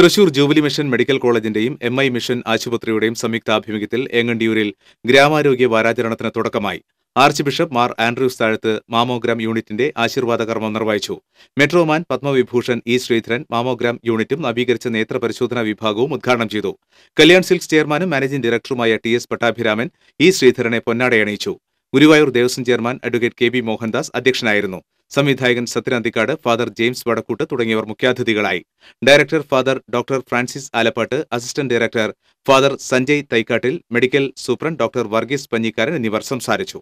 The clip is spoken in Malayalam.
തൃശൂർ ജൂബിലി മിഷൻ മെഡിക്കൽ കോളേജിന്റെയും എം ഐ മിഷൻ ആശുപത്രിയുടെയും സംയുക്താഭിമുഖ്യത്തിൽ എങ്ങണ്ടിയൂരിൽ ഗ്രാമാരോഗ്യ വാരാചരണത്തിന് തുടക്കമായി arch bishop Mar Andrews Thazhath mammogram യൂണിറ്റിന്റെ ആശീർവാദ കർമ്മം നിർവഹിച്ചു metroman Padmavibhushan E Sreedharan mammogram യൂണിറ്റും നവീകരിച്ച നേത്രപരിശോധനാ വിഭാഗവും ഉദ്ഘാടനം ചെയ്തു കല്യാൺ സിൽക്സ് ചെയർമാനും മാനേജിംഗ് ഡയറക്ടറുമായ ടി എസ് പട്ടാഭിരാമൻ ഇ ശ്രീധരനെ പൊന്നാടയണിയിച്ചു Guruvayur Devaswom chairman advocate K B Mohandas അധ്യക്ഷനായിരുന്നു സംവിധായകൻ സത്യനന്തിക്കാട് ഫാദർ ജെയിംസ് വടക്കൂട്ട് തുടങ്ങിയവർ മുഖ്യാതിഥികളായി director father doctor Francis Alappat assistant director father Sanjay തൈക്കാട്ടിൽ medical superintendent doctor Varghese Panjikkaran എന്നിവർ സംസാരിച്ചു